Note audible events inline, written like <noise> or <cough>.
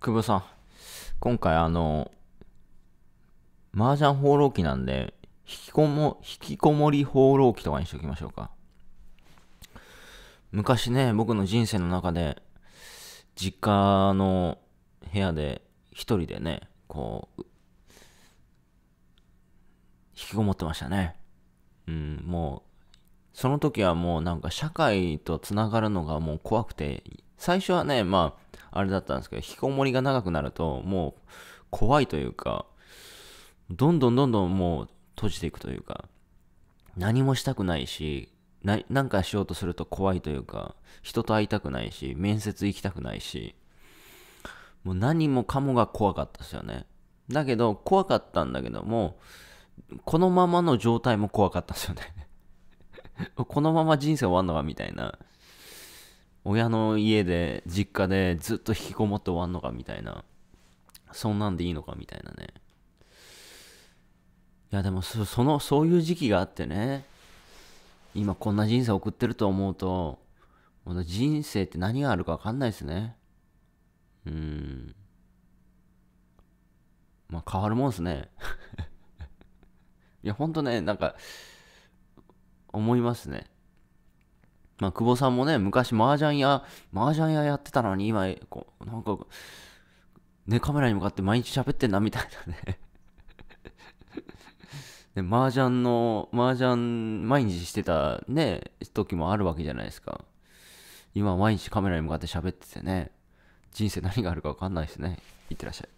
久保さん、今回あの、麻雀放浪記なんで、引きこも、引きこもり放浪記とかにしておきましょうか。昔ね、僕の人生の中で、実家の部屋で一人でね、こう、引きこもってましたね。うん、もう、その時はもうなんか社会とつながるのがもう怖くて、最初はね、まあ、あれだったんですけど、引きこもりが長くなると、もう怖いというか、どんどんどんどんもう閉じていくというか、何もしたくないし、ななんかしようとすると怖いというか、人と会いたくないし、面接行きたくないし、もう何もかもが怖かったですよね。だけど、怖かったんだけども、このままの状態も怖かったですよね <laughs> このまま人生終わんのかみたいな。親の家で実家でずっと引きこもって終わんのかみたいなそんなんでいいのかみたいなねいやでもそそのそういう時期があってね今こんな人生送ってると思うと人生って何があるか分かんないですねうんまあ変わるもんですね <laughs> いやほんとねなんか思いますねまあ、久保さんもね、昔麻雀屋、麻雀屋やってたのに、今、こう、なんか、ね、カメラに向かって毎日喋ってんな、みたいなね <laughs> で、麻雀の、麻雀、毎日してたね、時もあるわけじゃないですか。今、毎日カメラに向かって喋っててね、人生何があるか分かんないですね。いってらっしゃい。